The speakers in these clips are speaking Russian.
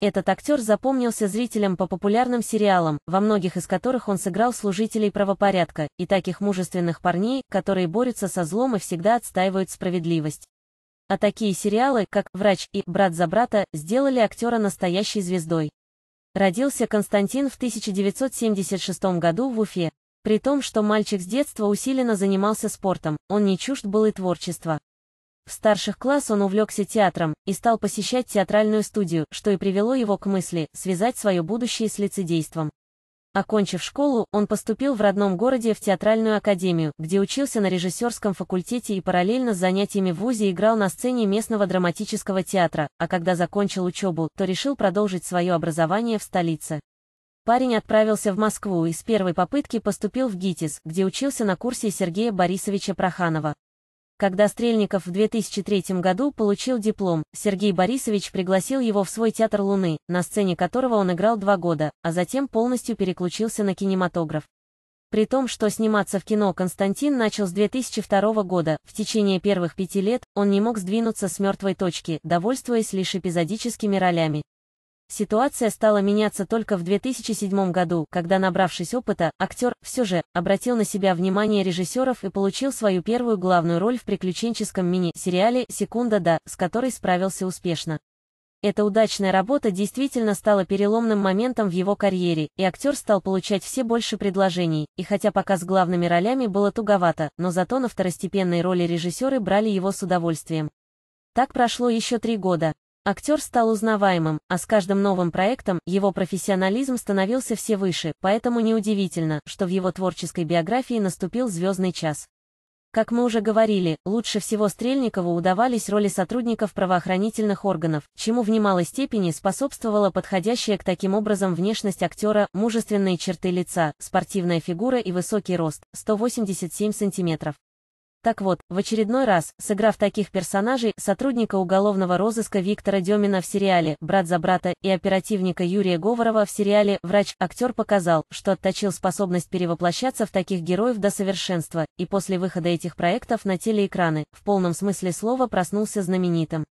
Этот актер запомнился зрителям по популярным сериалам, во многих из которых он сыграл служителей правопорядка, и таких мужественных парней, которые борются со злом и всегда отстаивают справедливость. А такие сериалы, как «Врач» и «Брат за брата», сделали актера настоящей звездой. Родился Константин в 1976 году в Уфе. При том, что мальчик с детства усиленно занимался спортом, он не чужд был и творчества. В старших класс он увлекся театром и стал посещать театральную студию, что и привело его к мысли связать свое будущее с лицедейством. Окончив школу, он поступил в родном городе в театральную академию, где учился на режиссерском факультете и параллельно с занятиями в ВУЗе играл на сцене местного драматического театра, а когда закончил учебу, то решил продолжить свое образование в столице. Парень отправился в Москву и с первой попытки поступил в ГИТИС, где учился на курсе Сергея Борисовича Проханова. Когда Стрельников в 2003 году получил диплом, Сергей Борисович пригласил его в свой театр Луны, на сцене которого он играл два года, а затем полностью переключился на кинематограф. При том, что сниматься в кино Константин начал с 2002 года, в течение первых пяти лет он не мог сдвинуться с мертвой точки, довольствуясь лишь эпизодическими ролями. Ситуация стала меняться только в 2007 году, когда, набравшись опыта, актер, все же, обратил на себя внимание режиссеров и получил свою первую главную роль в приключенческом мини-сериале «Секунда да», с которой справился успешно. Эта удачная работа действительно стала переломным моментом в его карьере, и актер стал получать все больше предложений, и хотя пока с главными ролями было туговато, но зато на второстепенной роли режиссеры брали его с удовольствием. Так прошло еще три года. Актер стал узнаваемым, а с каждым новым проектом его профессионализм становился все выше, поэтому неудивительно, что в его творческой биографии наступил звездный час. Как мы уже говорили, лучше всего Стрельникову удавались роли сотрудников правоохранительных органов, чему в немалой степени способствовала подходящая к таким образом внешность актера, мужественные черты лица, спортивная фигура и высокий рост – 187 сантиметров. Так вот, в очередной раз, сыграв таких персонажей, сотрудника уголовного розыска Виктора Демина в сериале «Брат за брата» и оперативника Юрия Говорова в сериале «Врач», актер показал, что отточил способность перевоплощаться в таких героев до совершенства, и после выхода этих проектов на телеэкраны, в полном смысле слова проснулся знаменитым.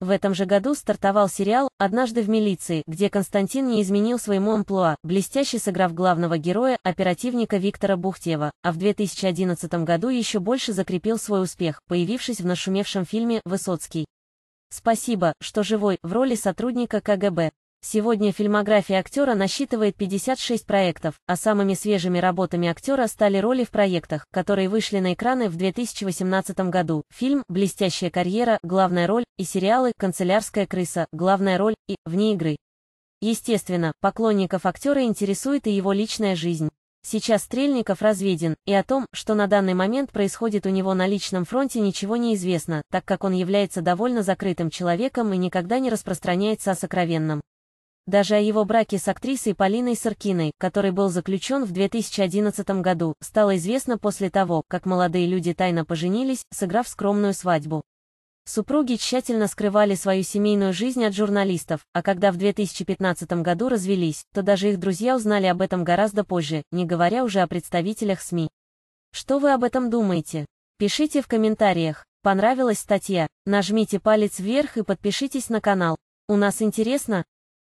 В этом же году стартовал сериал «Однажды в милиции», где Константин не изменил своему амплуа, блестяще сыграв главного героя, оперативника Виктора Бухтева, а в 2011 году еще больше закрепил свой успех, появившись в нашумевшем фильме «Высоцкий». Спасибо, что живой, в роли сотрудника КГБ. Сегодня фильмография актера насчитывает 56 проектов, а самыми свежими работами актера стали роли в проектах, которые вышли на экраны в 2018 году. Фильм «Блестящая карьера», главная роль, и сериалы «Канцелярская крыса», главная роль, и «Вне игры». Естественно, поклонников актера интересует и его личная жизнь. Сейчас Стрельников разведен, и о том, что на данный момент происходит у него на личном фронте ничего не известно, так как он является довольно закрытым человеком и никогда не распространяется о сокровенном. Даже о его браке с актрисой Полиной Сыркиной, который был заключен в 2011 году, стало известно после того, как молодые люди тайно поженились, сыграв скромную свадьбу. Супруги тщательно скрывали свою семейную жизнь от журналистов, а когда в 2015 году развелись, то даже их друзья узнали об этом гораздо позже, не говоря уже о представителях СМИ. Что вы об этом думаете? Пишите в комментариях. Понравилась статья? Нажмите палец вверх и подпишитесь на канал. У нас интересно,